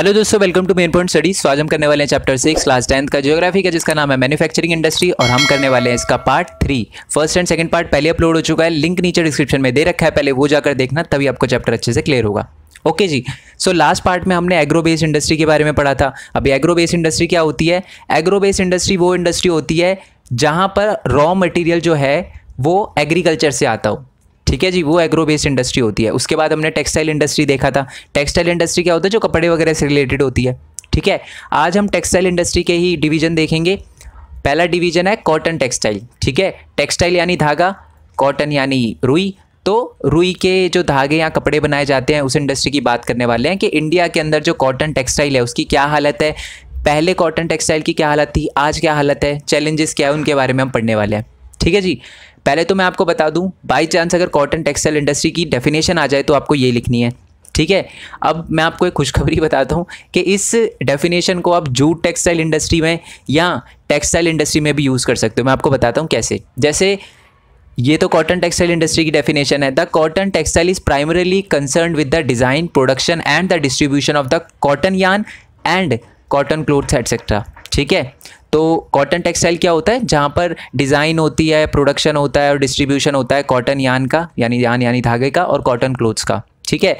Hello दोस्तों welcome to main point study स्वागत करने वाले हैं चैप्टर सिक्स क्लास टेंथ का ज्योग्राफी का जिसका नाम है मैन्युफैक्चरिंग इंडस्ट्री और हम करने वाले हैं इसका part three first and second part पहले अपलोड हो चुका है लिंक नीचे डिस्क्रिप्शन में दे रखा है पहले वो जाकर देखना तभी आपको चैप्टर अच्छे से क्लियर होगा ओके okay जी सो लास्ट पार्ट में हमने एग्रो बेस्ड इंडस्ट्री के बारे में पढ़ा था अभी एग्रो बेस्ड इंडस्ट्री क्या होती है एग्रो बेस्ड इंडस्ट्री वो इंडस्ट्री होती है जहाँ पर रॉ मटेरियल जो है वो एग्रीकल्चर से आता हो ठीक है जी वो एग्रो बेस्ड इंडस्ट्री होती है उसके बाद हमने टेक्सटाइल इंडस्ट्री देखा था टेक्सटाइल इंडस्ट्री क्या होता है जो कपड़े वगैरह से रिलेटेड होती है ठीक है आज हम टेक्सटाइल इंडस्ट्री के ही डिवीजन देखेंगे पहला डिवीजन है कॉटन टेक्सटाइल ठीक है टेक्सटाइल यानी धागा कॉटन यानी रुई तो रुई के जो धागे या कपड़े बनाए जाते हैं उस इंडस्ट्री की बात करने वाले हैं कि इंडिया के अंदर जो कॉटन टेक्सटाइल है उसकी क्या हालत है पहले कॉटन टेक्सटाइल की क्या हालत थी आज क्या हालत है चैलेंजेस क्या है उनके बारे में हम पढ़ने वाले हैं ठीक है जी पहले तो मैं आपको बता दूँ बाई चांस अगर कॉटन टेक्सटाइल इंडस्ट्री की डेफिनेशन आ जाए तो आपको ये लिखनी है ठीक है अब मैं आपको एक खुशखबरी बताता हूँ कि इस डेफिनेशन को आप जूट टेक्सटाइल इंडस्ट्री में या टेक्सटाइल इंडस्ट्री में भी यूज़ कर सकते हो मैं आपको बताता हूँ कैसे जैसे ये तो कॉटन टेक्सटाइल इंडस्ट्री की डेफिनेशन है the cotton textile is primarily concern with the design production and the distribution of the cotton yarn and cotton clothes etcetera ठीक है तो कॉटन टेक्सटाइल क्या होता है जहाँ पर डिज़ाइन होती है प्रोडक्शन होता है और डिस्ट्रीब्यूशन होता है कॉटन यान का यानी यान यानी धागे का और कॉटन क्लोथ्स का ठीक है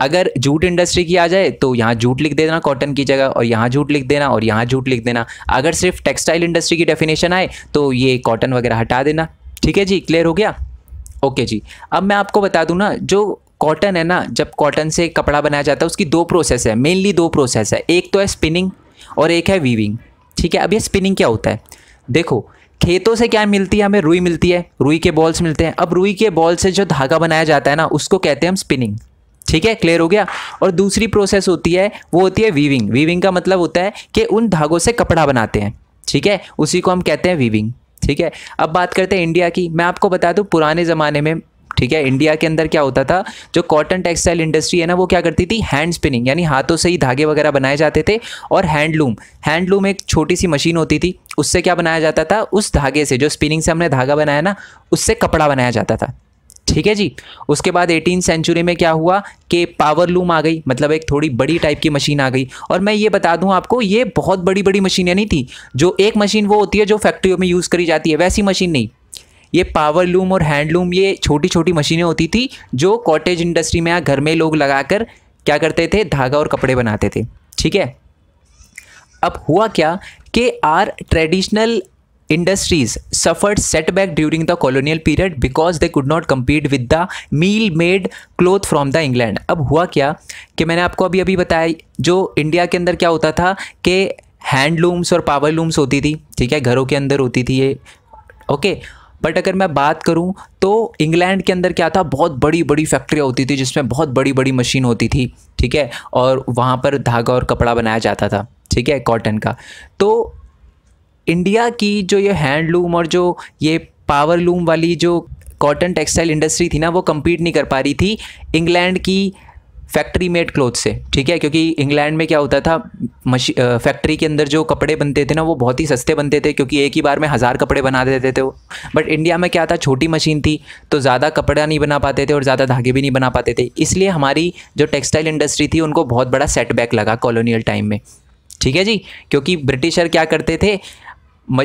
अगर जूट इंडस्ट्री की आ जाए तो यहाँ जूट लिख देना कॉटन की जगह और यहाँ जूट लिख देना और यहाँ जूट लिख देना अगर सिर्फ टेक्सटाइल इंडस्ट्री की डेफिनेशन आए तो ये कॉटन वगैरह हटा देना ठीक है जी क्लियर हो गया ओके जी अब मैं आपको बता दूँ ना जो कॉटन है ना जब कॉटन से कपड़ा बनाया जाता है उसकी दो प्रोसेस है मेनली दो प्रोसेस है एक तो है स्पिनिंग और एक है वीविंग ठीक है अब ये स्पिनिंग क्या होता है देखो खेतों से क्या मिलती है हमें रुई मिलती है रुई के बॉल्स मिलते हैं अब रुई के बॉल से जो धागा बनाया जाता है ना उसको कहते हैं हम स्पिनिंग ठीक है क्लियर हो गया और दूसरी प्रोसेस होती है वो होती है वीविंग वीविंग का मतलब होता है कि उन धागों से कपड़ा बनाते हैं ठीक है उसी को हम कहते हैं वीविंग ठीक है अब बात करते हैं इंडिया की मैं आपको बता दूँ पुराने ज़माने में ठीक है इंडिया के अंदर क्या होता था जो कॉटन टेक्सटाइल इंडस्ट्री है ना वो क्या करती थी हैंड स्पिनिंग यानी हाथों से ही धागे वगैरह बनाए जाते थे और हैंडलूम हैंडलूम एक छोटी सी मशीन होती थी उससे क्या बनाया जाता था उस धागे से जो स्पिनिंग से हमने धागा बनाया ना उससे कपड़ा बनाया जाता था ठीक है जी उसके बाद एटीन सेंचुरी में क्या हुआ कि पावर लूम आ गई मतलब एक थोड़ी बड़ी टाइप की मशीन आ गई और मैं ये बता दूं आपको ये बहुत बड़ी बड़ी मशीनें नहीं थी जो एक मशीन वो होती है जो फैक्ट्रियों में यूज़ करी जाती है वैसी मशीन नहीं ये पावर लूम और हैंड लूम ये छोटी छोटी मशीनें होती थी जो कॉटेज इंडस्ट्री में या घर में लोग लगाकर क्या करते थे धागा और कपड़े बनाते थे ठीक है अब हुआ क्या कि our traditional suffered set back during the colonial period because they could not compete with the mill made cloth from the England अब हुआ क्या कि मैंने आपको अभी अभी बताया जो इंडिया के अंदर क्या होता था कि हैंडलूम्स और पावर लूम्स होती थी ठीक है घरों के अंदर होती थी ये ओके okay? बट अगर मैं बात करूँ तो इंग्लैंड के अंदर क्या था बहुत बड़ी बड़ी फैक्ट्रियाँ होती थी जिसमें बहुत बड़ी बड़ी मशीन होती थी ठीक है और वहाँ पर धागा और कपड़ा बनाया जाता था ठीक है कॉटन का तो इंडिया की जो ये हैंडलूम और जो ये पावर लूम वाली जो कॉटन टेक्सटाइल इंडस्ट्री थी ना वो कम्पीट नहीं कर पा रही थी इंग्लैंड की फैक्ट्री मेड क्लोथ से ठीक है क्योंकि इंग्लैंड में क्या होता था मशी फैक्ट्री के अंदर जो कपड़े बनते थे ना वो बहुत ही सस्ते बनते थे क्योंकि एक ही बार में हज़ार कपड़े बना देते थे वो बट इंडिया में क्या था छोटी मशीन थी तो ज़्यादा कपड़ा नहीं बना पाते थे और ज़्यादा धागे भी नहीं बना पाते थे इसलिए हमारी जो टेक्सटाइल इंडस्ट्री थी उनको बहुत बड़ा सेटबैक लगा कॉलोनियल टाइम में ठीक है जी क्योंकि ब्रिटिशर क्या करते थे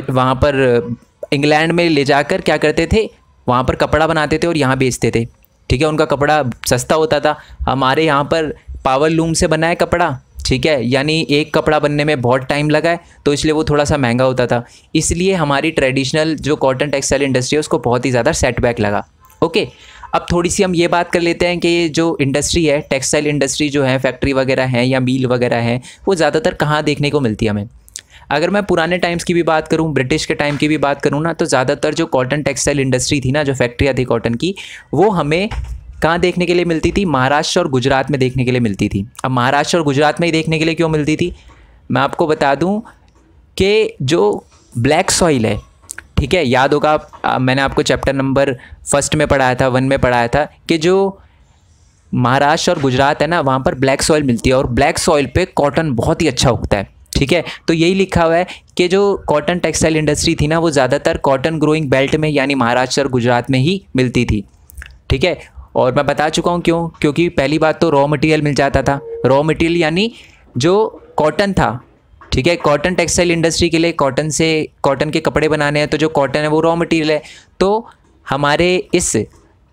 वहाँ पर इंग्लैंड में ले जाकर क्या करते थे वहाँ पर कपड़ा बनाते थे और यहाँ बेचते थे ठीक है उनका कपड़ा सस्ता होता था हमारे यहाँ पर पावर लूम से बना है कपड़ा ठीक है यानी एक कपड़ा बनने में बहुत टाइम लगा है तो इसलिए वो थोड़ा सा महंगा होता था इसलिए हमारी ट्रेडिशनल जो कॉटन टेक्सटाइल इंडस्ट्री है उसको बहुत ही ज़्यादा सेटबैक लगा ओके अब थोड़ी सी हम ये बात कर लेते हैं कि ये जो इंडस्ट्री है टेक्सटाइल इंडस्ट्री जो है फैक्ट्री वगैरह है या मील वगैरह है वो ज़्यादातर कहाँ देखने को मिलती है हमें अगर मैं पुराने टाइम्स की भी बात करूँ ब्रिटिश के टाइम की भी बात करूँ ना तो ज़्यादातर जो कॉटन टेक्सटाइल इंडस्ट्री थी ना जो फैक्ट्रियाँ थी कॉटन की वो हमें कहाँ देखने के लिए मिलती थी महाराष्ट्र और गुजरात में देखने के लिए मिलती थी अब महाराष्ट्र और गुजरात में ही देखने के लिए क्यों मिलती थी मैं आपको बता दूँ कि जो ब्लैक सॉइल है ठीक है याद होगा मैंने आपको चैप्टर नंबर फर्स्ट में पढ़ाया था वन में पढ़ाया था कि जो महाराष्ट्र और गुजरात है ना वहाँ पर ब्लैक सॉइल मिलती है और ब्लैक सॉइल पे कॉटन बहुत ही अच्छा उगता है ठीक है तो यही लिखा हुआ है कि जो कॉटन टेक्सटाइल इंडस्ट्री थी ना वो ज़्यादातर कॉटन ग्रोइंग बेल्ट में यानी महाराष्ट्र और गुजरात में ही मिलती थी ठीक है और मैं बता चुका हूँ क्यों क्योंकि पहली बात तो रॉ मटेरियल मिल जाता था रॉ मटेरियल यानी जो कॉटन था ठीक है कॉटन टेक्सटाइल इंडस्ट्री के लिए कॉटन से कॉटन के कपड़े बनाने हैं तो जो कॉटन है वो रॉ मटेरियल है तो हमारे इस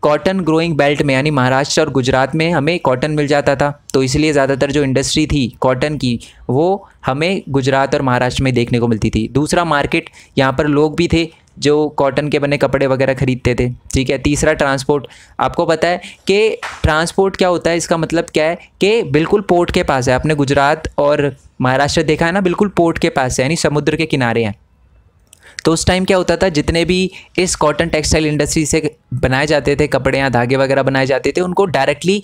कॉटन ग्रोइंग बेल्ट में यानी महाराष्ट्र और गुजरात में हमें कॉटन मिल जाता था तो इसलिए ज़्यादातर जो इंडस्ट्री थी कॉटन की वो हमें गुजरात और महाराष्ट्र में देखने को मिलती थी दूसरा मार्केट यहाँ पर लोग भी थे जो कॉटन के बने कपड़े वगैरह खरीदते थे ठीक है तीसरा ट्रांसपोर्ट आपको पता है कि ट्रांसपोर्ट क्या होता है इसका मतलब क्या है कि बिल्कुल पोर्ट के पास है आपने गुजरात और महाराष्ट्र देखा है ना बिल्कुल पोर्ट के पास है यानी समुद्र के किनारे हैं तो उस टाइम क्या होता था जितने भी इस कॉटन टेक्सटाइल इंडस्ट्री से बनाए जाते थे कपड़े या धागे वगैरह बनाए जाते थे उनको डायरेक्टली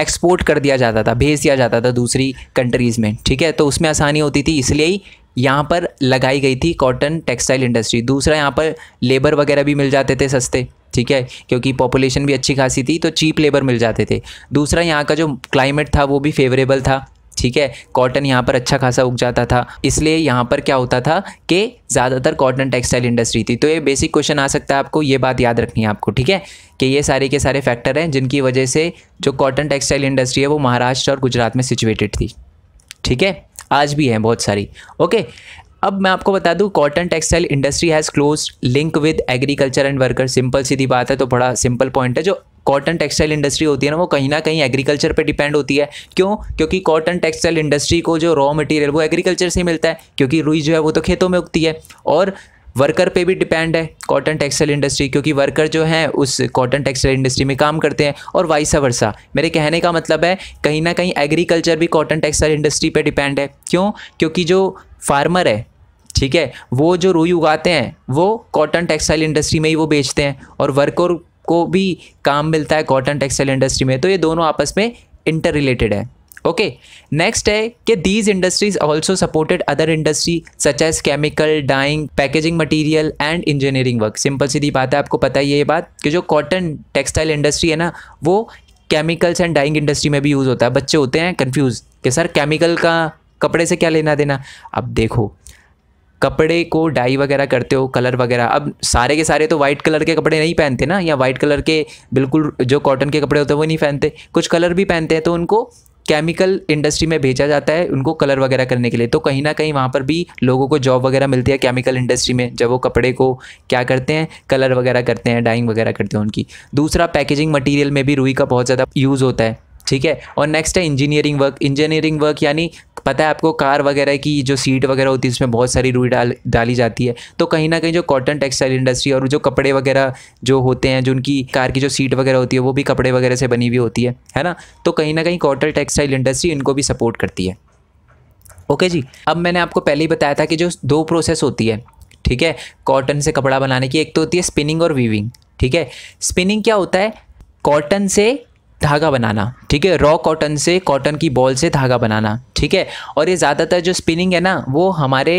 एक्सपोर्ट कर दिया जाता था भेज दिया जाता था दूसरी कंट्रीज़ में ठीक है तो उसमें आसानी होती थी इसलिए ही यहाँ पर लगाई गई थी कॉटन टेक्सटाइल इंडस्ट्री दूसरा यहाँ पर लेबर वगैरह भी मिल जाते थे सस्ते ठीक है क्योंकि पॉपुलेशन भी अच्छी खासी थी तो चीप लेबर मिल जाते थे दूसरा यहाँ का जो क्लाइमेट था वो भी फेवरेबल था ठीक है कॉटन यहाँ पर अच्छा खासा उग जाता था इसलिए यहाँ पर क्या होता था कि ज़्यादातर कॉटन टेक्सटाइल इंडस्ट्री थी तो ये बेसिक क्वेश्चन आ सकता है आपको ये बात याद रखनी है आपको ठीक है कि ये सारे के सारे फैक्टर हैं जिनकी वजह से जो कॉटन टेक्सटाइल इंडस्ट्री है वो महाराष्ट्र और गुजरात में सिचुएटेड थी ठीक है आज भी हैं बहुत सारी ओके अब मैं आपको बता दूं cotton textile industry has close link with agriculture and worker simple सीधी बात है तो बड़ा सिंपल पॉइंट है जो कॉटन टेक्सटाइल इंडस्ट्री होती है ना वो कहीं ना कहीं एग्रीकल्चर पर डिपेंड होती है क्यों क्योंकि कॉटन टेक्सटाइल इंडस्ट्री को जो रॉ मटेरियल वो एग्रीकल्चर से मिलता है क्योंकि रुई जो है वो तो खेतों में उगती है और वर्कर पे भी डिपेंड है कॉटन टेक्सटाइल इंडस्ट्री क्योंकि वर्कर जो हैं उस कॉटन टेक्सटाइल इंडस्ट्री में काम करते हैं और वाइसा वर्षा मेरे कहने का मतलब है कहीं ना कहीं एग्रीकल्चर भी कॉटन टेक्सटाइल इंडस्ट्री पे डिपेंड है क्यों क्योंकि जो फार्मर है ठीक है वो जो रुई उगाते हैं वो कॉटन टेक्सटाइल इंडस्ट्री में ही वो बेचते हैं और वर्कर को भी काम मिलता है कॉटन टेक्सटाइल इंडस्ट्री में तो ये दोनों आपस में इंटर रिलेटेड है ओके नेक्स्ट है कि these industries also supported other industry such as chemical dyeing packaging material and engineering work simple सीधी बात है आपको पता ही है ये बात कि जो कॉटन टेक्सटाइल इंडस्ट्री है ना वो केमिकल्स एंड डाइंग इंडस्ट्री में भी यूज़ होता है बच्चे होते हैं कन्फ्यूज़ कि सर केमिकल का कपड़े से क्या लेना देना अब देखो कपड़े को डाई वगैरह करते हो कलर वगैरह अब सारे के सारे तो वाइट कलर के कपड़े नहीं पहनते ना या वाइट कलर के बिल्कुल जो कॉटन के कपड़े होते हैं वो नहीं पहनते कुछ कलर भी पहनते हैं तो उनको केमिकल इंडस्ट्री में भेजा जाता है उनको कलर वगैरह करने के लिए तो कहीं ना कहीं वहाँ पर भी लोगों को जॉब वगैरह मिलती है केमिकल इंडस्ट्री में जब वो कपड़े को क्या करते हैं कलर वगैरह करते हैं डाइंग वगैरह करते हैं उनकी दूसरा पैकेजिंग मटेरियल में भी रुई का बहुत ज़्यादा यूज़ होता है ठीक है और नेक्स्ट है इंजीनियरिंग वर्क इंजीनियरिंग वर्क यानी पता है आपको कार वगैरह की जो सीट वगैरह होती है उसमें बहुत सारी रुई डाल डाली जाती है तो कहीं ना कहीं जो कॉटन टेक्सटाइल इंडस्ट्री और जो कपड़े वगैरह जो होते हैं जो उनकी कार की जो सीट वगैरह होती है वो भी कपड़े वगैरह से बनी हुई होती है है ना तो कहीं ना कहीं कॉटन टेक्सटाइल इंडस्ट्री इनको भी सपोर्ट करती है ओके जी अब मैंने आपको पहले ही बताया था कि जो दो प्रोसेस होती है ठीक है कॉटन से कपड़ा बनाने की एक तो होती है स्पिनिंग और वीविंग ठीक है स्पिनिंग क्या होता है कॉटन से धागा बनाना ठीक है रॉ कॉटन से कॉटन की बॉल से धागा बनाना ठीक है और ये ज़्यादातर जो स्पिनिंग है ना वो हमारे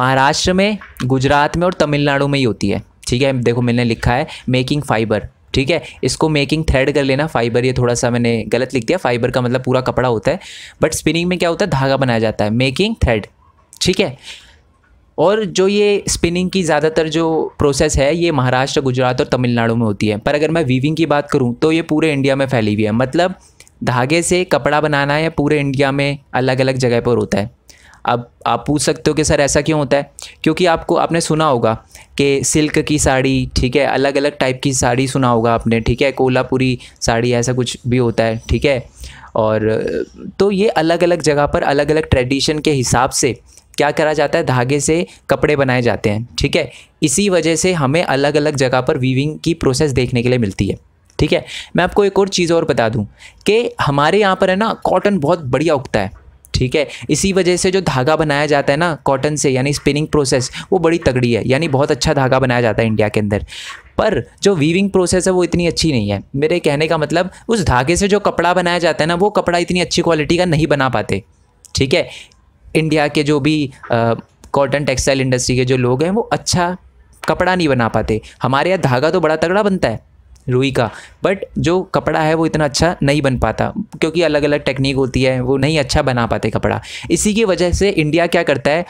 महाराष्ट्र में गुजरात में और तमिलनाडु में ही होती है ठीक है देखो मैंने लिखा है मेकिंग फाइबर ठीक है इसको मेकिंग थ्रेड कर लेना फाइबर ये थोड़ा सा मैंने गलत लिख दिया फाइबर का मतलब पूरा कपड़ा होता है बट स्पिनिंग में क्या होता है धागा बनाया जाता है मेकिंग थ्रेड ठीक है और जो ये स्पिनिंग की ज़्यादातर जो प्रोसेस है ये महाराष्ट्र गुजरात और तमिलनाडु में होती है पर अगर मैं वीविंग की बात करूँ तो ये पूरे इंडिया में फैली हुई है मतलब धागे से कपड़ा बनाना है पूरे इंडिया में अलग अलग जगह पर होता है अब आप पूछ सकते हो कि सर ऐसा क्यों होता है क्योंकि आपको आपने सुना होगा कि सिल्क की साड़ी ठीक है अलग अलग टाइप की साड़ी सुना होगा आपने ठीक है कोल्हापुरी साड़ी ऐसा कुछ भी होता है ठीक है और तो ये अलग अलग जगह पर अलग अलग ट्रेडिशन के हिसाब से क्या करा जाता है धागे से कपड़े बनाए जाते हैं ठीक है इसी वजह से हमें अलग अलग जगह पर वीविंग की प्रोसेस देखने के लिए मिलती है ठीक है मैं आपको एक और चीज़ और बता दूं कि हमारे यहाँ पर है ना कॉटन बहुत बढ़िया उगता है ठीक है इसी वजह से जो धागा बनाया जाता है ना कॉटन से यानी स्पिनिंग प्रोसेस वो बड़ी तगड़ी है यानी बहुत अच्छा धागा बनाया जाता है इंडिया के अंदर पर जो वीविंग प्रोसेस है वो इतनी अच्छी नहीं है मेरे कहने का मतलब उस धागे से जो कपड़ा बनाया जाता है ना वो कपड़ा इतनी अच्छी क्वालिटी का नहीं बना पाते ठीक है इंडिया के जो भी कॉटन टेक्सटाइल इंडस्ट्री के जो लोग हैं वो अच्छा कपड़ा नहीं बना पाते हमारे यहाँ धागा तो बड़ा तगड़ा बनता है रुई का बट जो कपड़ा है वो इतना अच्छा नहीं बन पाता क्योंकि अलग अलग टेक्निक होती है वो नहीं अच्छा बना पाते कपड़ा इसी की वजह से इंडिया क्या करता है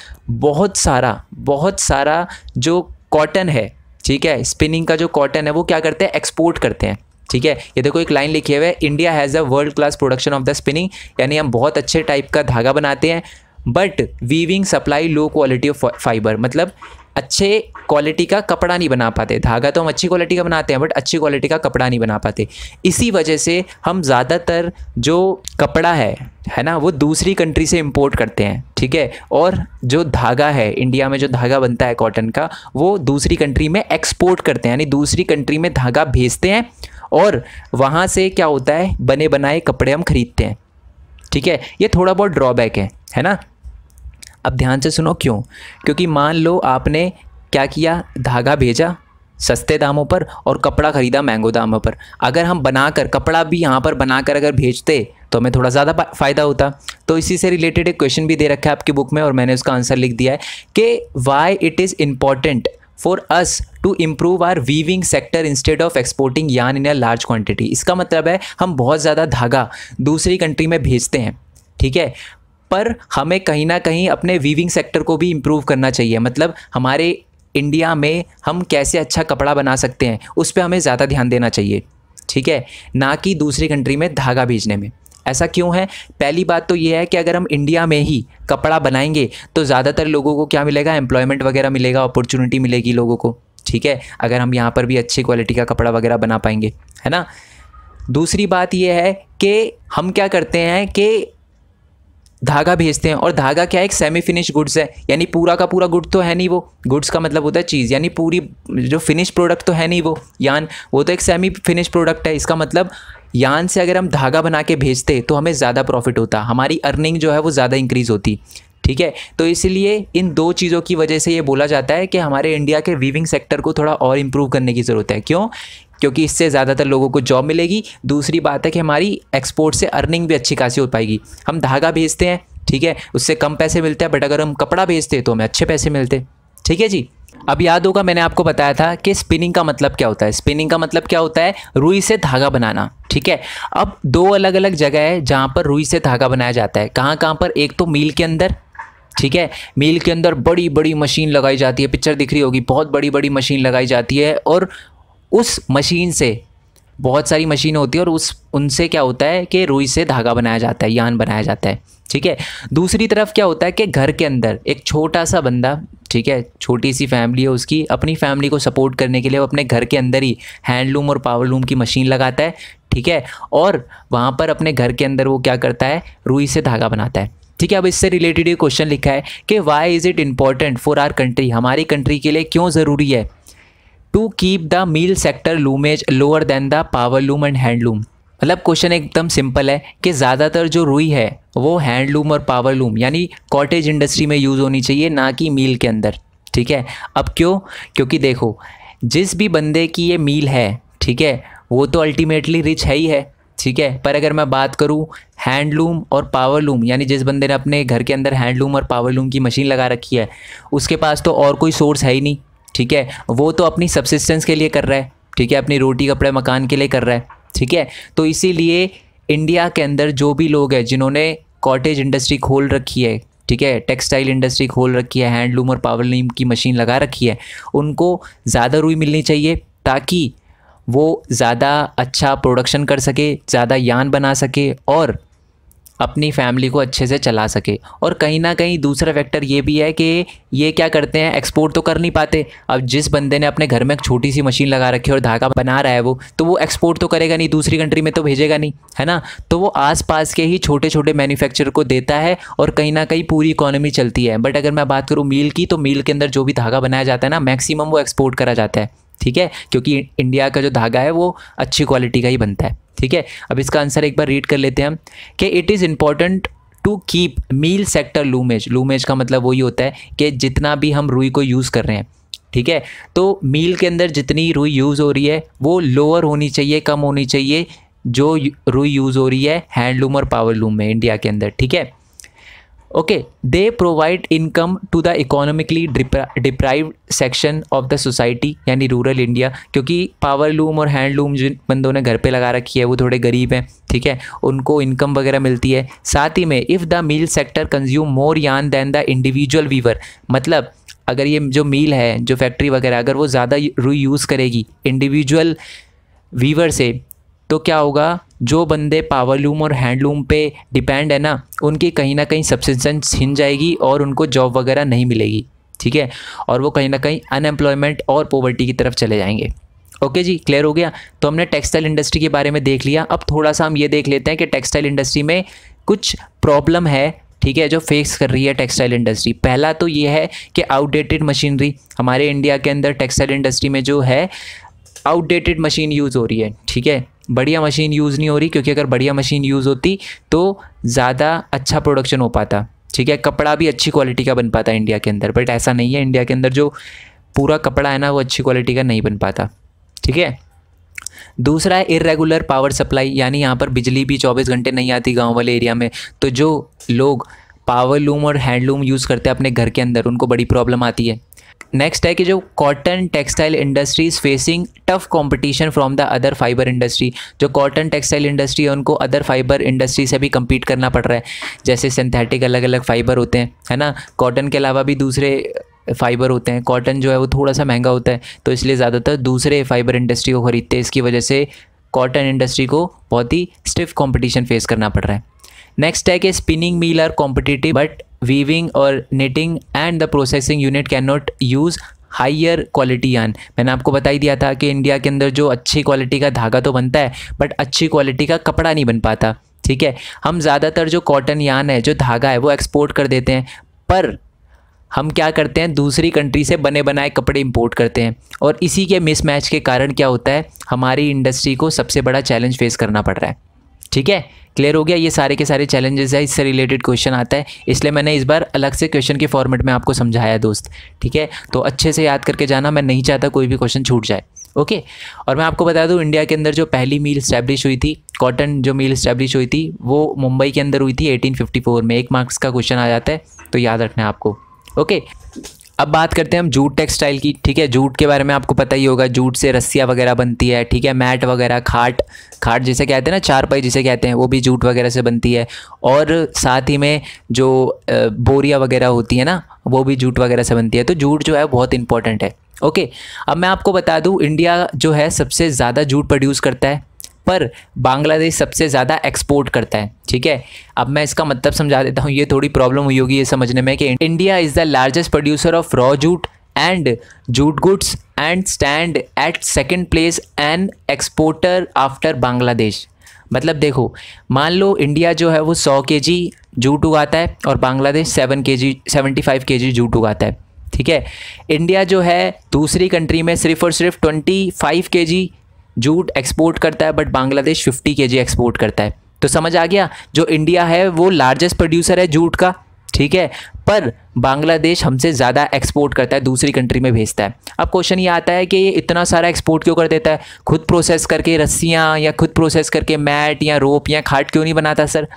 बहुत सारा बहुत सारा जो कॉटन है ठीक है स्पिनिंग का जो कॉटन है वो क्या करते हैं एक्सपोर्ट करते हैं ठीक है ये देखो एक लाइन लिखी हुई है India has a world class production of the spinning यानी हम बहुत अच्छे टाइप का धागा बनाते हैं but weaving supply low quality of fibre मतलब अच्छे क्वालिटी का कपड़ा नहीं बना पाते धागा तो हम अच्छी क्वालिटी का बनाते हैं बट अच्छी क्वालिटी का कपड़ा नहीं बना पाते इसी वजह से हम ज़्यादातर जो कपड़ा है है ना वो दूसरी कंट्री से इम्पोर्ट करते हैं ठीक है और जो धागा है इंडिया में जो धागा बनता है कॉटन का वो दूसरी कंट्री में एक्सपोर्ट करते हैं यानी दूसरी कंट्री में धागा भेजते हैं और वहाँ से क्या होता है बने बनाए कपड़े हम खरीदते हैं ठीक है ये थोड़ा बहुत ड्रॉबैक है है ना अब ध्यान से सुनो क्यों क्योंकि मान लो आपने क्या किया धागा भेजा सस्ते दामों पर और कपड़ा ख़रीदा महंगो दामों पर अगर हम बनाकर कपड़ा भी यहाँ पर बनाकर अगर भेजते तो हमें थोड़ा ज़्यादा फ़ायदा होता तो इसी से रिलेटेड एक क्वेश्चन भी दे रखा है आपकी बुक में और मैंने उसका आंसर लिख दिया है कि why it is important for us to improve our weaving sector instead of exporting yarn in a large quantity इसका मतलब है हम बहुत ज़्यादा धागा दूसरी कंट्री में भेजते हैं ठीक है पर हमें कहीं ना कहीं अपने वीविंग सेक्टर को भी इम्प्रूव करना चाहिए मतलब हमारे इंडिया में हम कैसे अच्छा कपड़ा बना सकते हैं उस पर हमें ज़्यादा ध्यान देना चाहिए ठीक है ना कि दूसरी कंट्री में धागा भेजने में ऐसा क्यों है पहली बात तो ये है कि अगर हम इंडिया में ही कपड़ा बनाएंगे तो ज़्यादातर लोगों को क्या मिलेगा एम्प्लॉयमेंट वगैरह मिलेगा अपॉर्चुनिटी मिलेगी लोगों को ठीक है अगर हम यहाँ पर भी अच्छी क्वालिटी का कपड़ा वगैरह बना पाएंगे है ना दूसरी बात यह है कि हम क्या करते हैं कि धागा भेजते हैं और धागा क्या है एक सेमी फिनिश गुड्स है यानी पूरा का पूरा गुड तो है नहीं वो गुड्स का मतलब होता है चीज़ यानी पूरी जो फिनिश प्रोडक्ट तो है नहीं वो यान वो तो एक सेमी फिनिश प्रोडक्ट है इसका मतलब यान से अगर हम धागा बना के भेजते तो हमें ज़्यादा प्रॉफिट होता हमारी अर्निंग जो है वो ज़्यादा इंक्रीज़ होती ठीक है तो इसलिए इन दो चीज़ों की वजह से ये बोला जाता है कि हमारे इंडिया के वीविंग सेक्टर को थोड़ा और इम्प्रूव करने की ज़रूरत है क्यों क्योंकि इससे ज़्यादातर लोगों को जॉब मिलेगी दूसरी बात है कि हमारी एक्सपोर्ट से अर्निंग भी अच्छी खासी हो पाएगी हम धागा भेजते हैं ठीक है उससे कम पैसे मिलते हैं बट अगर हम कपड़ा भेजते हैं तो हमें अच्छे पैसे मिलते ठीक है जी अब याद होगा मैंने आपको बताया था कि स्पिनिंग का मतलब क्या होता है स्पिनिंग का मतलब क्या होता है रुई से धागा बनाना ठीक है अब दो अलग अलग जगह है जहाँ पर रुई से धागा बनाया जाता है कहाँ कहाँ पर एक तो मील के अंदर ठीक है मील के अंदर बड़ी बड़ी मशीन लगाई जाती है पिक्चर दिख रही होगी बहुत बड़ी बड़ी मशीन लगाई जाती है और उस मशीन से बहुत सारी मशीन होती है और उस उनसे क्या होता है कि रुई से धागा बनाया जाता है यान बनाया जाता है ठीक है दूसरी तरफ क्या होता है कि घर के अंदर एक छोटा सा बंदा ठीक है छोटी सी फैमिली है उसकी अपनी फैमिली को सपोर्ट करने के लिए वो अपने घर के अंदर ही हैंडलूम और पावरलूम की मशीन लगाता है ठीक है और वहाँ पर अपने घर के अंदर वो क्या करता है रुई से धागा बनाता है ठीक है अब इससे रिलेटेड ये क्वेश्चन लिखा है कि why is it important for our country हमारी कंट्री के लिए क्यों ज़रूरी है to keep the mill sector loomage lower than the power loom and handloom मतलब क्वेश्चन एकदम सिंपल है कि ज़्यादातर जो रुई है वो हैंडलूम और पावर लूम यानी कॉटेज इंडस्ट्री में यूज़ होनी चाहिए ना कि मील के अंदर ठीक है अब क्यों क्योंकि देखो जिस भी बंदे की ये मील है ठीक है वो तो अल्टीमेटली रिच है ही है ठीक है पर अगर मैं बात करूँ हैंडलूम और पावरलूम यानी जिस बंदे ने अपने घर के अंदर हैंडलूम और पावरलूम की मशीन लगा रखी है उसके पास तो और कोई सोर्स है ही नहीं ठीक है वो तो अपनी सब्सिस्टेंस के लिए कर रहा है ठीक है अपनी रोटी कपड़े मकान के लिए कर रहा है ठीक है तो इसीलिए इंडिया के अंदर जो भी लोग हैं जिन्होंने कॉटेज इंडस्ट्री खोल रखी है ठीक है टेक्सटाइल इंडस्ट्री खोल रखी है हैंडलूम और पावरलूम की मशीन लगा रखी है उनको ज़्यादा रुई मिलनी चाहिए ताकि वो ज़्यादा अच्छा प्रोडक्शन कर सके ज़्यादा यान बना सके और अपनी फैमिली को अच्छे से चला सके और कहीं ना कहीं दूसरा फैक्टर ये भी है कि ये क्या करते हैं एक्सपोर्ट तो कर नहीं पाते अब जिस बंदे ने अपने घर में एक छोटी सी मशीन लगा रखी है और धागा बना रहा है वो तो वो एक्सपोर्ट तो करेगा नहीं दूसरी कंट्री में तो भेजेगा नहीं है ना तो वो आसपास के ही छोटे छोटे मैन्युफैक्चर को देता है और कहीं ना कहीं पूरी इकोनॉमी चलती है बट अगर मैं बात करूँ मील की तो मील के अंदर जो भी धागा बनाया जाता है ना मैक्सिमम वो एक्सपोर्ट करा जाता है ठीक है क्योंकि इंडिया का जो धागा है वो अच्छी क्वालिटी का ही बनता है ठीक है अब इसका आंसर एक बार रीड कर लेते हैं हम कि it is important to keep mill sector loomage loomage का मतलब वही होता है कि जितना भी हम रुई को यूज़ कर रहे हैं ठीक है तो मील के अंदर जितनी रुई यूज़ हो रही है वो लोअर होनी चाहिए कम होनी चाहिए जो रुई यूज़ हो रही है हैंडलूम और पावर लूम में इंडिया के अंदर ठीक है okay they provide income to the economically deprive section of the society यानी रूरल इंडिया क्योंकि पावर लूम और हैंड लूम जिन बंदों ने घर पे लगा रखी है वो थोड़े गरीब हैं ठीक है उनको इनकम वगैरह मिलती है साथ ही में if the mill sector consume more yarn than the individual Weaver मतलब अगर ये जो मील है जो फैक्ट्री वगैरह अगर वो ज़्यादा रू यूज़ करेगी इंडिविजुअल वीवर से तो क्या होगा जो बंदे पावरलूम और हैंडलूम पे डिपेंड है ना उनकी कहीं ना कहीं सब्सिस्टेंस छिन जाएगी और उनको जॉब वगैरह नहीं मिलेगी ठीक है और वो कहीं ना कहीं अनएम्प्लॉयमेंट और पॉवर्टी की तरफ चले जाएंगे ओके जी क्लियर हो गया तो हमने टेक्सटाइल इंडस्ट्री के बारे में देख लिया अब थोड़ा सा हम ये देख लेते हैं कि टेक्सटाइल इंडस्ट्री में कुछ प्रॉब्लम है ठीक है जो फेस कर रही है टेक्सटाइल इंडस्ट्री पहला तो ये है कि आउटडेटेड मशीनरी हमारे इंडिया के अंदर टेक्सटाइल इंडस्ट्री में जो है आउटडेटेड मशीन यूज़ हो रही है ठीक है बढ़िया मशीन यूज़ नहीं हो रही क्योंकि अगर बढ़िया मशीन यूज़ होती तो ज़्यादा अच्छा प्रोडक्शन हो पाता ठीक है कपड़ा भी अच्छी क्वालिटी का बन पाता है इंडिया के अंदर बट ऐसा नहीं है इंडिया के अंदर जो पूरा कपड़ा है ना वो अच्छी क्वालिटी का नहीं बन पाता ठीक है दूसरा है इरेगुलर पावर सप्लाई यानी यहाँ पर बिजली भी चौबीस घंटे नहीं आती गाँव वाले एरिया में तो जो लोग पावर लूम और हैंडलूम यूज़ करते हैं अपने घर के अंदर उनको बड़ी प्रॉब्लम आती है नेक्स्ट है कि जो cotton textile industry is facing tough competition from the other fibre industry जो कॉटन टेक्सटाइल इंडस्ट्री है उनको अदर फाइबर इंडस्ट्री से भी कम्पीट करना पड़ रहा है जैसे सिंथेटिक अलग अलग फ़ाइबर होते हैं है ना कॉटन के अलावा भी दूसरे फ़ाइबर होते हैं कॉटन जो है वो थोड़ा सा महंगा होता है तो इसलिए ज़्यादातर दूसरे फाइबर इंडस्ट्री को ख़रीदते हैं इसकी वजह से कॉटन इंडस्ट्री को बहुत ही स्टिफ कॉम्पिटिशन फेस करना पड़ रहा है नेक्स्ट है कि spinning mill are competitive but weaving और knitting and the processing unit can not use higher quality yarn मैंने आपको बता ही दिया था कि इंडिया के अंदर जो अच्छी क्वालिटी का धागा तो बनता है बट अच्छी क्वालिटी का कपड़ा नहीं बन पाता ठीक है हम ज़्यादातर जो कॉटन यान है जो धागा है वो एक्सपोर्ट कर देते हैं पर हम क्या करते हैं दूसरी कंट्री से बने बनाए कपड़े इंपोर्ट करते हैं और इसी के मिसमैच के कारण क्या होता है हमारी इंडस्ट्री को सबसे बड़ा चैलेंज फेस करना पड़ रहा है ठीक है क्लियर हो गया ये सारे के सारे चैलेंजेस है इससे रिलेटेड क्वेश्चन आता है इसलिए मैंने इस बार अलग से क्वेश्चन के फॉर्मेट में आपको समझाया दोस्त ठीक है तो अच्छे से याद करके जाना मैं नहीं चाहता कोई भी क्वेश्चन छूट जाए ओके और मैं आपको बता दूँ इंडिया के अंदर जो पहली मील स्टैब्लिश हुई थी कॉटन जो मील स्टैब्लिश हुई थी वो मुंबई के अंदर हुई थी एटीन में एक मार्क्स का क्वेश्चन आ जाता है तो याद रखना है आपको ओके okay. अब बात करते हैं हम जूट टेक्सटाइल की ठीक है जूट के बारे में आपको पता ही होगा जूट से रस्सियाँ वगैरह बनती है ठीक है मैट वगैरह खाट खाट जिसे कहते हैं ना चारपाई जिसे कहते हैं वो भी जूट वगैरह से बनती है और साथ ही में जो बोरिया वगैरह होती है ना वो भी जूट वगैरह से बनती है तो जूट जो है बहुत इंपॉर्टेंट है ओके अब मैं आपको बता दूँ इंडिया जो है सबसे ज़्यादा जूट प्रोड्यूस करता है पर बांग्लादेश सबसे ज़्यादा एक्सपोर्ट करता है ठीक है अब मैं इसका मतलब समझा देता हूँ ये थोड़ी प्रॉब्लम हुई होगी ये समझने में कि India is the largest producer of raw jute and jute goods and stand at second place and exporter after Bangladesh मतलब देखो मान लो इंडिया जो है वो सौ के जी जूट उगाता है और बांग्लादेश सेवन के जी सेवेंटी फाइव के जी जूट उगाता है ठीक है इंडिया जो है दूसरी कंट्री में सिर्फ और सिर्फ ट्वेंटी फाइव के जी जूट एक्सपोर्ट करता है बट बांग्लादेश फिफ्टी के एक्सपोर्ट करता है तो समझ आ गया जो इंडिया है वो लार्जेस्ट प्रोड्यूसर है जूट का ठीक है पर बांग्लादेश हमसे ज़्यादा एक्सपोर्ट करता है दूसरी कंट्री में भेजता है अब क्वेश्चन ये आता है कि ये इतना सारा एक्सपोर्ट क्यों कर देता है खुद प्रोसेस करके रस्सियाँ या खुद प्रोसेस करके मैट या रोप या खाट क्यों नहीं बनाता सर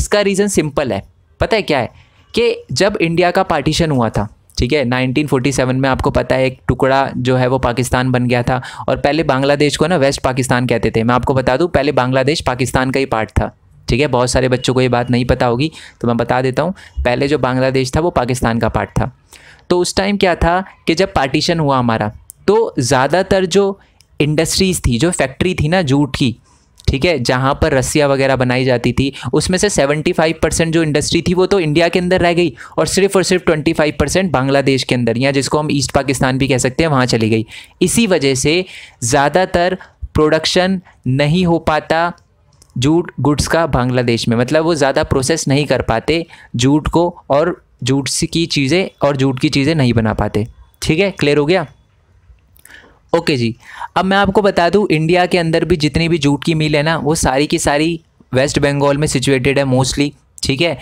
इसका रीज़न सिंपल है पता है क्या है कि जब इंडिया का पार्टीशन हुआ था ठीक है 1947 में आपको पता है एक टुकड़ा जो है वो पाकिस्तान बन गया था और पहले बांग्लादेश को ना वेस्ट पाकिस्तान कहते थे मैं आपको बता दूँ पहले बांग्लादेश पाकिस्तान का ही पार्ट था ठीक है बहुत सारे बच्चों को ये बात नहीं पता होगी तो मैं बता देता हूँ पहले जो बांग्लादेश था वो पाकिस्तान का पार्ट था तो उस टाइम क्या था कि जब पार्टीशन हुआ हमारा तो ज़्यादातर जो इंडस्ट्रीज़ थी जो फैक्ट्री थी ना जूट की ठीक है जहाँ पर रस्सियाँ वगैरह बनाई जाती थी उसमें से 75 परसेंट जो इंडस्ट्री थी वो तो इंडिया के अंदर रह गई और सिर्फ और सिर्फ 25 परसेंट बांग्लादेश के अंदर या जिसको हम ईस्ट पाकिस्तान भी कह सकते हैं वहाँ चली गई इसी वजह से ज़्यादातर प्रोडक्शन नहीं हो पाता जूट गुड्स का बांग्लादेश में मतलब वो ज़्यादा प्रोसेस नहीं कर पाते जूट को और जूट की चीज़ें और जूट की चीज़ें नहीं बना पाते ठीक है क्लियर हो गया ओके जी अब मैं आपको बता दूं इंडिया के अंदर भी जितनी भी जूट की मिल है ना वो सारी की सारी वेस्ट बंगाल में सिचुएटेड है मोस्टली ठीक है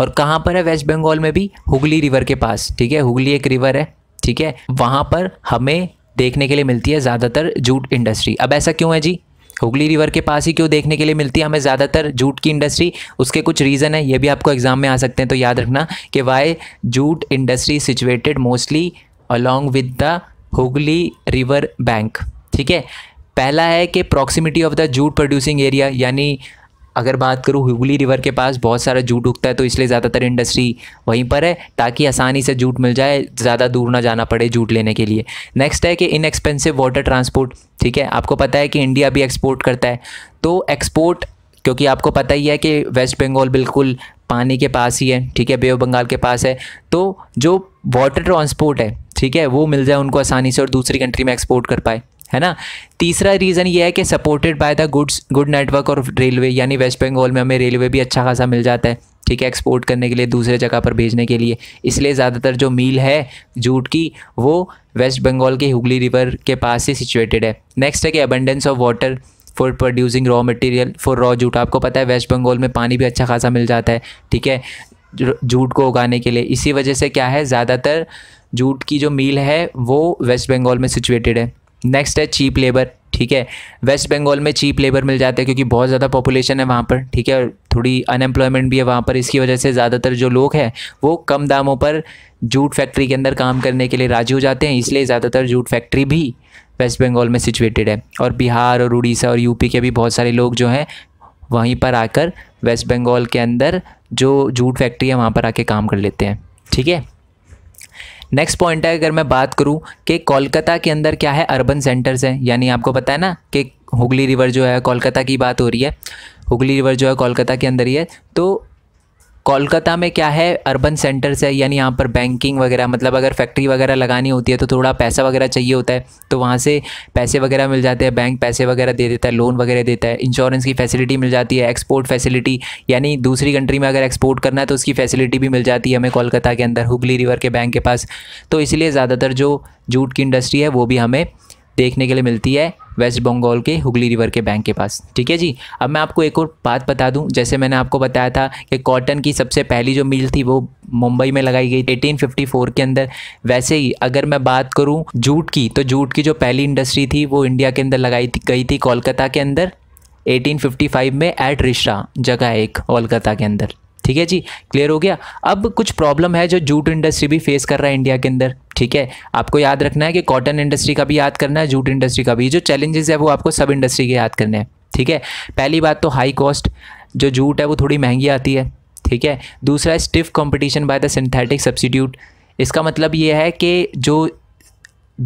और कहाँ पर है वेस्ट बंगाल में भी हुगली रिवर के पास ठीक है हुगली एक रिवर है ठीक है वहाँ पर हमें देखने के लिए मिलती है ज़्यादातर जूट इंडस्ट्री अब ऐसा क्यों है जी हुगली रिवर के पास ही क्यों देखने के लिए मिलती है हमें ज़्यादातर जूट की इंडस्ट्री उसके कुछ रीज़न है ये भी आपको एग्ज़ाम में आ सकते हैं तो याद रखना कि why jute industry situated mostly along with the Hooghly river bank ठीक है पहला है कि proximity of the jute producing area यानी अगर बात करूँ हुगली रिवर के पास बहुत सारा जूट उगता है तो इसलिए ज़्यादातर इंडस्ट्री वहीं पर है ताकि आसानी से जूट मिल जाए ज़्यादा दूर ना जाना पड़े जूट लेने के लिए नेक्स्ट है कि इनएक्सपेंसिव वाटर ट्रांसपोर्ट ठीक है आपको पता है कि इंडिया भी एक्सपोर्ट करता है तो एक्सपोर्ट क्योंकि आपको पता ही है कि वेस्ट बंगाल बिल्कुल पानी के पास ही है ठीक है बे ऑफ बंगाल के पास है तो जो वाटर ट्रांसपोर्ट है ठीक है वो मिल जाए उनको आसानी से और दूसरी कंट्री में एक्सपोर्ट कर पाए है ना तीसरा रीज़न ये है कि supported by the goods good network और रेलवे यानी वेस्ट बंगाल में हमें रेलवे भी अच्छा खासा मिल जाता है ठीक है एक्सपोर्ट करने के लिए दूसरे जगह पर भेजने के लिए इसलिए ज़्यादातर जो मील है जूट की वो वेस्ट बंगाल के हुगली रिवर के पास ही सिचुएटेड है नेक्स्ट है कि abundance of water for producing raw material for raw jute आपको पता है वेस्ट बंगाल में पानी भी अच्छा खासा मिल जाता है ठीक है जूट को उगाने के लिए इसी वजह से क्या है ज़्यादातर जूट की जो मील है वो वेस्ट बंगाल में सिचुएटेड है नेक्स्ट है चीप लेबर ठीक है वेस्ट बंगाल में चीप लेबर मिल जाते हैं क्योंकि बहुत ज़्यादा पॉपुलेशन है वहाँ पर ठीक है और थोड़ी अनएम्प्लॉयमेंट भी है वहाँ पर इसकी वजह से ज़्यादातर जो लोग हैं वो कम दामों पर जूट फैक्ट्री के अंदर काम करने के लिए राजी हो जाते हैं इसलिए ज़्यादातर जूट फैक्ट्री भी वेस्ट बंगाल में सिचुएटेड है और बिहार और उड़ीसा और यूपी के भी बहुत सारे लोग जो हैं वहीं पर आकर वेस्ट बंगाल के अंदर जो जूट फैक्ट्री है वहाँ पर आके काम कर लेते हैं ठीक है नेक्स्ट पॉइंट है अगर मैं बात करूँ कि कोलकाता के अंदर क्या है अर्बन सेंटर्स हैं यानी आपको पता है ना कि हुगली रिवर जो है कोलकाता की बात हो रही है हुगली रिवर जो है कोलकाता के अंदर ही है तो कोलकाता में क्या है अर्बन सेंटर्स है यानी यहाँ पर बैंकिंग वगैरह मतलब अगर फैक्ट्री वगैरह लगानी होती है तो थोड़ा पैसा वगैरह चाहिए होता है तो वहाँ से पैसे वगैरह मिल जाते हैं बैंक पैसे वगैरह दे देता है लोन वगैरह देता है इंश्योरेंस की फैसिलिटी मिल जाती है एक्सपोर्ट फैसिलिटी यानी दूसरी कंट्री में अगर एक्सपोर्ट करना है तो उसकी फैसिलिटी भी मिल जाती है हमें कोलकाता के अंदर हुगली रिवर के बैंक के पास तो इसलिए ज़्यादातर जो जूट की इंडस्ट्री है वो भी हमें देखने के लिए मिलती है वेस्ट बंगाल के हुगली रिवर के बैंक के पास ठीक है जी अब मैं आपको एक और बात बता दूं जैसे मैंने आपको बताया था कि कॉटन की सबसे पहली जो मिल थी वो मुंबई में लगाई गई 1854 के अंदर वैसे ही अगर मैं बात करूं जूट की तो जूट की जो पहली इंडस्ट्री थी वो इंडिया के अंदर लगाई गई थी कोलकाता के अंदर 1855 में एट रिश्ता जगह एक कोलकाता के अंदर ठीक है जी क्लियर हो गया अब कुछ प्रॉब्लम है जो जूट इंडस्ट्री भी फेस कर रहा है इंडिया के अंदर ठीक है आपको याद रखना है कि कॉटन इंडस्ट्री का भी याद करना है जूट इंडस्ट्री का भी जो चैलेंजेस है वो आपको सब इंडस्ट्री के याद करने हैं ठीक है पहली बात तो हाई कॉस्ट जो जूट है वो थोड़ी महंगी आती है ठीक है दूसरा stiff competition by the synthetic substitute इसका मतलब ये है कि जो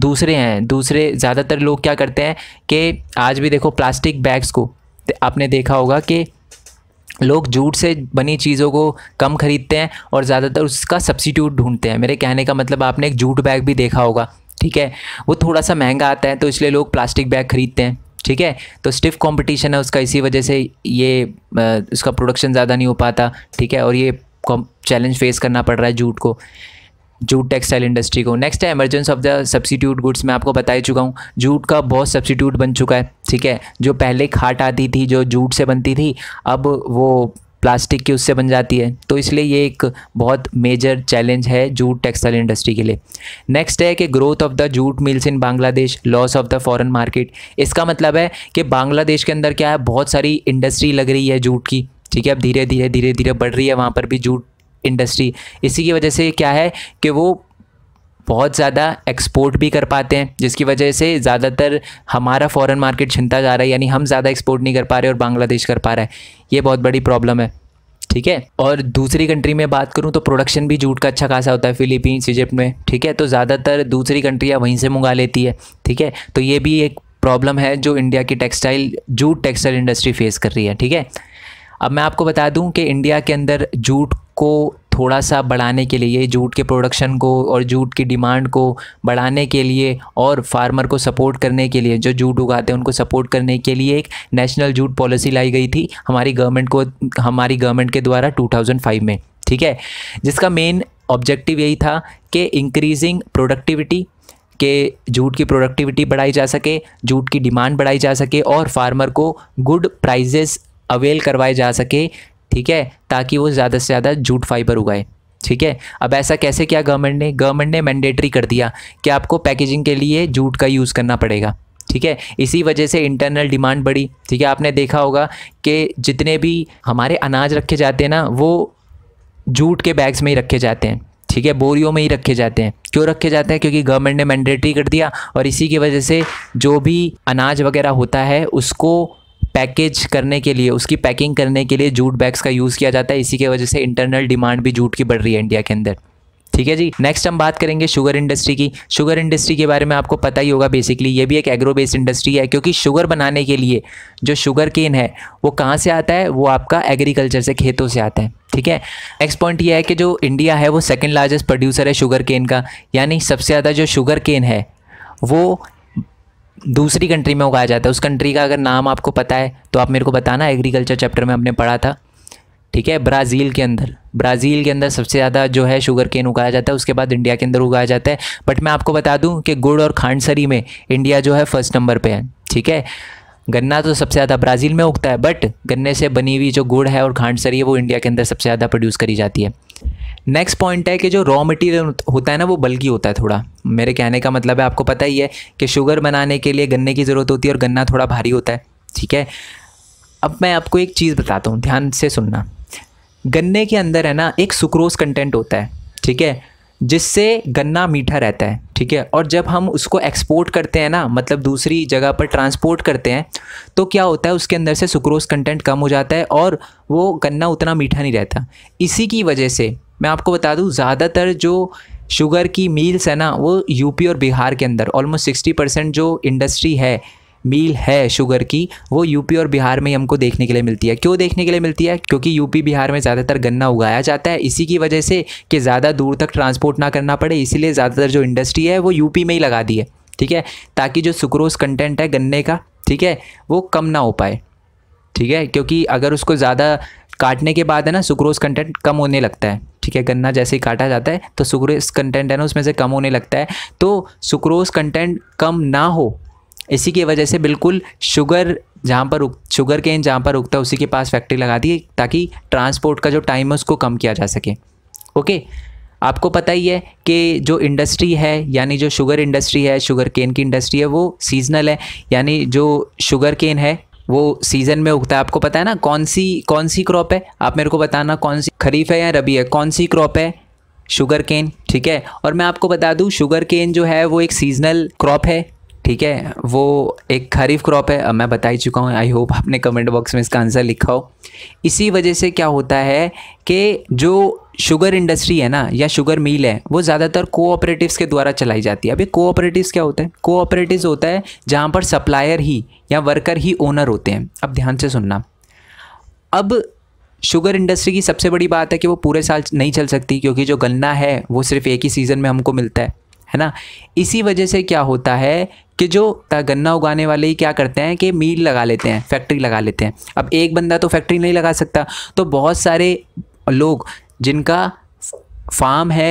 दूसरे हैं दूसरे ज़्यादातर लोग क्या करते हैं कि आज भी देखो प्लास्टिक बैग्स को आपने देखा होगा कि लोग जूट से बनी चीज़ों को कम खरीदते हैं और ज़्यादातर उसका सब्सिट्यूट ढूंढते हैं मेरे कहने का मतलब आपने एक जूट बैग भी देखा होगा ठीक है वो थोड़ा सा महंगा आता है तो इसलिए लोग प्लास्टिक बैग खरीदते हैं ठीक है तो स्टिफ कंपटीशन है उसका इसी वजह से ये उसका प्रोडक्शन ज़्यादा नहीं हो पाता ठीक है और ये चैलेंज फेस करना पड़ रहा है जूट को जूट टेक्सटाइल इंडस्ट्री को नेक्स्ट है emergence of the substitute goods मैं आपको बता ही चुका हूँ जूट का बहुत सब्सिट्यूट बन चुका है ठीक है जो पहले खाट आती थी जो जूट से बनती थी अब वो प्लास्टिक की उससे बन जाती है तो इसलिए ये एक बहुत मेजर चैलेंज है जूट टेक्सटाइल इंडस्ट्री के लिए नेक्स्ट है कि growth of the jute mills in Bangladesh loss of the foreign market इसका मतलब है कि बांग्लादेश के अंदर क्या है बहुत सारी इंडस्ट्री लग रही है जूट की ठीक है अब धीरे धीरे धीरे धीरे बढ़ रही है वहाँ पर भी जूट इंडस्ट्री इसी की वजह से क्या है कि वो बहुत ज़्यादा एक्सपोर्ट भी कर पाते हैं जिसकी वजह से ज़्यादातर हमारा फॉरेन मार्केट छिनता जा रहा है यानी हम ज़्यादा एक्सपोर्ट नहीं कर पा रहे और बांग्लादेश कर पा रहा है ये बहुत बड़ी प्रॉब्लम है ठीक है और दूसरी कंट्री में बात करूँ तो प्रोडक्शन भी जूट का अच्छा खासा होता है फिलीपींस इजिप्ट में ठीक है तो ज़्यादातर दूसरी कंट्रियाँ वहीं से मंगा लेती है ठीक है तो ये भी एक प्रॉब्लम है जो इंडिया की textile jute textile industry face कर रही है ठीक है अब मैं आपको बता दूं कि इंडिया के अंदर जूट को थोड़ा सा बढ़ाने के लिए जूट के प्रोडक्शन को और जूट की डिमांड को बढ़ाने के लिए और फार्मर को सपोर्ट करने के लिए जो जूट उगाते हैं उनको सपोर्ट करने के लिए एक नेशनल जूट पॉलिसी लाई गई थी हमारी गवर्नमेंट को हमारी गवर्नमेंट के द्वारा 2005 में ठीक है जिसका मेन ऑब्जेक्टिव यही था कि इंक्रीजिंग प्रोडक्टिविटी के जूट की प्रोडक्टिविटी बढ़ाई जा सके जूट की डिमांड बढ़ाई जा सके और फार्मर को गुड प्राइजेस अवेल करवाए जा सके ठीक है ताकि वो ज़्यादा से ज़्यादा जूट फाइबर उगाए ठीक है अब ऐसा कैसे किया गवर्नमेंट ने गवर्नमेंट ने मैंडेटरी कर दिया कि आपको पैकेजिंग के लिए जूट का यूज़ करना पड़ेगा ठीक है इसी वजह से इंटरनल डिमांड बढ़ी ठीक है आपने देखा होगा कि जितने भी हमारे अनाज रखे जाते हैं ना वो जूट के बैग्स में ही रखे जाते हैं ठीक है बोरियों में ही रखे जाते हैं क्यों रखे जाते हैं क्योंकि गवर्नमेंट ने मैंडेटरी कर दिया और इसी की वजह से जो भी अनाज वगैरह होता है उसको पैकेज करने के लिए उसकी पैकिंग करने के लिए जूट बैग्स का यूज़ किया जाता है इसी की वजह से इंटरनल डिमांड भी जूट की बढ़ रही है इंडिया के अंदर ठीक है जी नेक्स्ट हम बात करेंगे शुगर इंडस्ट्री की शुगर इंडस्ट्री के बारे में आपको पता ही होगा बेसिकली ये भी एक एग्रो बेस्ड इंडस्ट्री है क्योंकि शुगर बनाने के लिए जो शुगर केन है वो कहाँ से आता है वो आपका एग्रीकल्चर से खेतों से आता है ठीक है नेक्स्ट पॉइंट ये है कि जो इंडिया है वो सेकेंड लार्जेस्ट प्रोड्यूसर है शुगर केन का यानी सबसे ज़्यादा जो शुगर केन है वो दूसरी कंट्री में उगाया जाता है उस कंट्री का अगर नाम आपको पता है तो आप मेरे को बताना एग्रीकल्चर चैप्टर में हमने पढ़ा था ठीक है ब्राज़ील के अंदर ब्राज़ील के अंदर सबसे ज़्यादा जो है शुगर केन उगाया जाता है उसके बाद इंडिया के अंदर उगाया जाता है बट मैं आपको बता दूं कि गुड़ और खांडसरी में इंडिया जो है फर्स्ट नंबर पे है ठीक है गन्ना तो सबसे ज़्यादा ब्राज़ील में उगता है बट गन्ने से बनी हुई जो गुड़ है और खांडसरी है वो इंडिया के अंदर सबसे ज़्यादा प्रोड्यूस करी जाती है नेक्स्ट पॉइंट है कि जो रॉ मटेरियल होता है ना वो बल्कि होता है थोड़ा मेरे कहने का मतलब है आपको पता ही है कि शुगर बनाने के लिए गन्ने की ज़रूरत होती है और गन्ना थोड़ा भारी होता है ठीक है अब मैं आपको एक चीज़ बताता हूँ ध्यान से सुनना गन्ने के अंदर है ना एक सुक्रोज कंटेंट होता है ठीक है जिससे गन्ना मीठा रहता है ठीक है और जब हम उसको एक्सपोर्ट करते हैं ना मतलब दूसरी जगह पर ट्रांसपोर्ट करते हैं तो क्या होता है उसके अंदर से सुक्रोज कंटेंट कम हो जाता है और वो गन्ना उतना मीठा नहीं रहता इसी की वजह से मैं आपको बता दूँ ज़्यादातर जो शुगर की मील्स है ना वो यूपी और बिहार के अंदर ऑलमोस्ट सिक्सटी परसेंट जो इंडस्ट्री है मील है शुगर की वो यूपी और बिहार में हमको देखने के लिए मिलती है क्यों देखने के लिए मिलती है क्योंकि यूपी बिहार में ज़्यादातर गन्ना उगाया जाता है इसी की वजह से कि ज़्यादा दूर तक ट्रांसपोर्ट ना करना पड़े इसीलिए ज़्यादातर जो इंडस्ट्री है वो यूपी में ही लगा दी है ठीक है ताकि जो सुक्रोज कंटेंट है गन्ने का ठीक है वो कम ना हो पाए ठीक है क्योंकि अगर उसको ज़्यादा काटने के बाद है ना सुक्रोज कंटेंट कम होने लगता है ठीक है गन्ना जैसे ही काटा जाता है तो सुक्रोज कंटेंट है ना उसमें से कम होने लगता है तो सुक्रोज कंटेंट कम ना हो इसी की वजह से बिल्कुल शुगर जहाँ पर शुगर केन जहाँ पर उगता है उसी के पास फैक्ट्री लगा दी ताकि ट्रांसपोर्ट का जो टाइम है उसको कम किया जा सके ओके आपको पता ही है कि जो इंडस्ट्री है यानी जो शुगर इंडस्ट्री है शुगर केन की इंडस्ट्री है वो सीजनल है यानी जो शुगर केन है वो सीज़न में उगता है आपको पता है ना कौन सी कौन सी क्रॉप है आप मेरे को बताना कौन सी खरीफ है या रबी है कौन सी क्रॉप है शुगर केन ठीक है और मैं आपको बता दूँ शुगर केन जो है वो एक सीजनल क्रॉप है ठीक है वो एक खरीफ क्रॉप है मैं बता ही चुका हूँ आई होप आपने कमेंट बॉक्स में इसका आंसर लिखा हो इसी वजह से क्या होता है कि जो शुगर इंडस्ट्री है ना या शुगर मिल है वो ज़्यादातर कोऑपरेटिव्स के द्वारा चलाई जाती है अभी कोऑपरेटिव्स क्या होते हैं कोऑपरेटिव्स होता है जहाँ पर सप्लायर ही या वर्कर ही ओनर होते हैं अब ध्यान से सुनना अब शुगर इंडस्ट्री की सबसे बड़ी बात है कि वो पूरे साल नहीं चल सकती क्योंकि जो गन्ना है वो सिर्फ एक ही सीज़न में हमको मिलता है है ना इसी वजह से क्या होता है कि जो गन्ना उगाने वाले ही क्या करते हैं कि मील लगा लेते हैं फैक्ट्री लगा लेते हैं अब एक बंदा तो फैक्ट्री नहीं लगा सकता तो बहुत सारे लोग जिनका फार्म है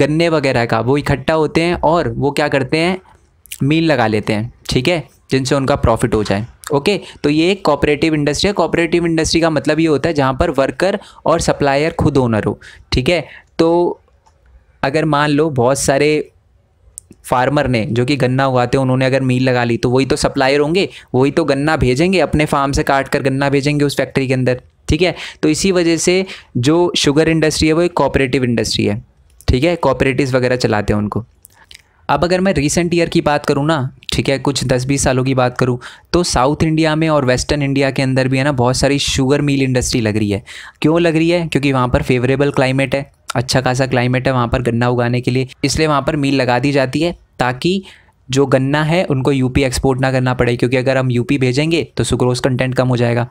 गन्ने वगैरह का वो इकट्ठा होते हैं और वो क्या करते हैं मील लगा लेते हैं ठीक है जिनसे उनका प्रॉफिट हो जाए ओके तो ये एक कॉपरेटिव इंडस्ट्री है कॉपरेटिव इंडस्ट्री का मतलब ये होता है जहाँ पर वर्कर और सप्लायर खुद ओनर हो ठीक है तो अगर मान लो बहुत सारे फार्मर ने जो कि गन्ना उगाते हैं उन्होंने अगर मील लगा ली तो वही तो सप्लायर होंगे वही तो गन्ना भेजेंगे अपने फार्म से काट कर गन्ना भेजेंगे उस फैक्ट्री के अंदर ठीक है तो इसी वजह से जो शुगर इंडस्ट्री है वो एक कॉपरेटिव इंडस्ट्री है ठीक है कॉपरेटिव वगैरह चलाते हैं उनको अब अगर मैं रिसेंट ईयर की बात करूँ ना ठीक है कुछ दस बीस सालों की बात करूँ तो साउथ इंडिया में और वेस्टर्न इंडिया के अंदर भी है ना बहुत सारी शुगर मील इंडस्ट्री लग रही है क्यों लग रही है क्योंकि वहाँ पर फेवरेबल क्लाइमेट है अच्छा खासा क्लाइमेट है वहाँ पर गन्ना उगाने के लिए इसलिए वहाँ पर मील लगा दी जाती है ताकि जो गन्ना है उनको यूपी एक्सपोर्ट ना करना पड़े क्योंकि अगर हम यूपी भेजेंगे तो सुक्रोज कंटेंट कम हो जाएगा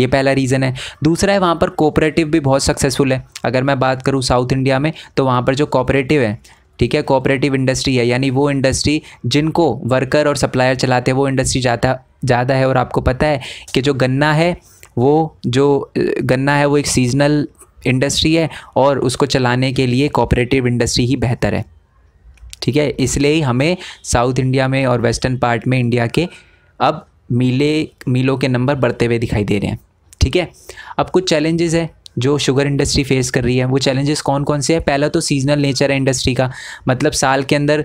ये पहला रीज़न है दूसरा है वहाँ पर कोऑपरेटिव भी बहुत सक्सेसफुल है अगर मैं बात करूँ साउथ इंडिया में तो वहाँ पर जो कोऑपरेटिव है ठीक है कोऑपरेटिव इंडस्ट्री है यानी वो इंडस्ट्री जिनको वर्कर और सप्लायर चलाते हैं वो इंडस्ट्री ज़्यादा ज़्यादा है और आपको पता है कि जो गन्ना है वो जो गन्ना है वो एक सीजनल इंडस्ट्री है और उसको चलाने के लिए कॉपरेटिव इंडस्ट्री ही बेहतर है ठीक है इसलिए ही हमें साउथ इंडिया में और वेस्टर्न पार्ट में इंडिया के अब मीले मीलों के नंबर बढ़ते हुए दिखाई दे रहे हैं ठीक है अब कुछ चैलेंजेस है जो शुगर इंडस्ट्री फेस कर रही है वो चैलेंजेस कौन कौन से हैं पहला तो सीजनल नेचर है इंडस्ट्री का मतलब साल के अंदर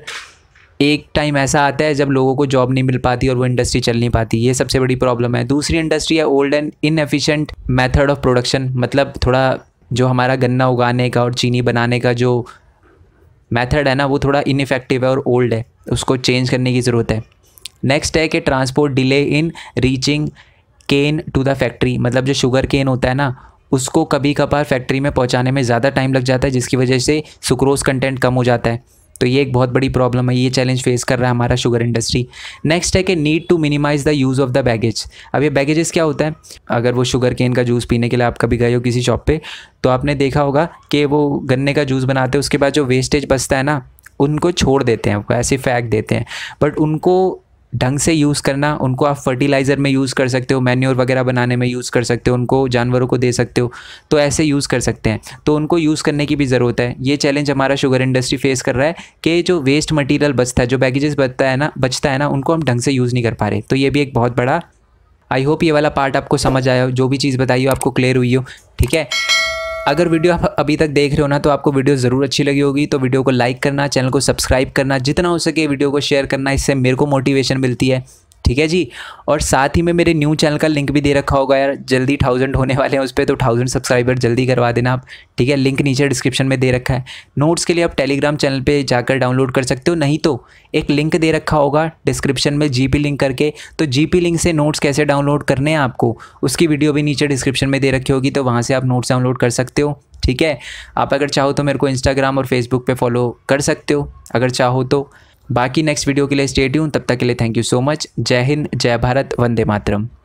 एक टाइम ऐसा आता है जब लोगों को जॉब नहीं मिल पाती और वो इंडस्ट्री चल नहीं पाती ये सबसे बड़ी प्रॉब्लम है दूसरी इंडस्ट्री है old and inefficient method of production मतलब थोड़ा जो हमारा गन्ना उगाने का और चीनी बनाने का जो मेथड है ना वो थोड़ा इनफेक्टिव है और ओल्ड है उसको चेंज करने की ज़रूरत है नेक्स्ट है कि transport delay in reaching cane to the factory मतलब जो शुगर केन होता है ना उसको कभी कभार फैक्ट्री में पहुंचाने में ज़्यादा टाइम लग जाता है जिसकी वजह से सुक्रोज कंटेंट कम हो जाता है तो ये एक बहुत बड़ी प्रॉब्लम है ये चैलेंज फेस कर रहा है हमारा शुगर इंडस्ट्री नेक्स्ट है कि need to minimise the use of the bagasse अब ये बैगेजेस क्या होता है अगर वो शुगर केन का जूस पीने के लिए आप कभी गए हो किसी शॉप पर तो आपने देखा होगा कि वो गन्ने का जूस बनाते हैं उसके बाद जो वेस्टेज बचता है ना उनको छोड़ देते हैं ऐसे फेंक देते हैं बट उनको ढंग से यूज़ करना उनको आप फर्टिलाइज़र में यूज़ कर सकते हो मैन्योर वगैरह बनाने में यूज़ कर सकते हो उनको जानवरों को दे सकते हो तो ऐसे यूज़ कर सकते हैं तो उनको यूज़ करने की भी ज़रूरत है ये चैलेंज हमारा शुगर इंडस्ट्री फेस कर रहा है कि जो वेस्ट मटीरियल बचता है जो बैगेजेस बचता है ना बचता है ना उनको हम ढंग से यूज़ नहीं कर पा रहे तो ये भी एक बहुत बड़ा आई होप ये वाला पार्ट आपको समझ आया हो जो भी चीज़ बताई हो आपको क्लियर हुई हो ठीक है अगर वीडियो आप अभी तक देख रहे हो ना तो आपको वीडियो ज़रूर अच्छी लगी होगी तो वीडियो को लाइक करना चैनल को सब्सक्राइब करना जितना हो सके वीडियो को शेयर करना इससे मेरे को मोटिवेशन मिलती है ठीक है जी और साथ ही में मेरे न्यू चैनल का लिंक भी दे रखा होगा यार जल्दी थाउजेंड होने वाले हैं उस पर तो थाउजेंड सब्सक्राइबर जल्दी करवा देना आप ठीक है लिंक नीचे डिस्क्रिप्शन में दे रखा है नोट्स के लिए आप टेलीग्राम चैनल पे जाकर डाउनलोड कर सकते हो नहीं तो एक लिंक दे रखा होगा डिस्क्रिप्शन में जी लिंक करके तो जी लिंक से नोट्स कैसे डाउनलोड करने हैं आपको उसकी वीडियो भी नीचे डिस्क्रिप्शन में दे रखी होगी तो वहाँ से आप नोट्स डाउनलोड कर सकते हो ठीक है आप अगर चाहो तो मेरे को इंस्टाग्राम और फेसबुक पर फॉलो कर सकते हो अगर चाहो तो बाकी नेक्स्ट वीडियो के लिए स्टेट तब तक के लिए थैंक यू सो मच जय हिंद जय भारत वंदे मातरम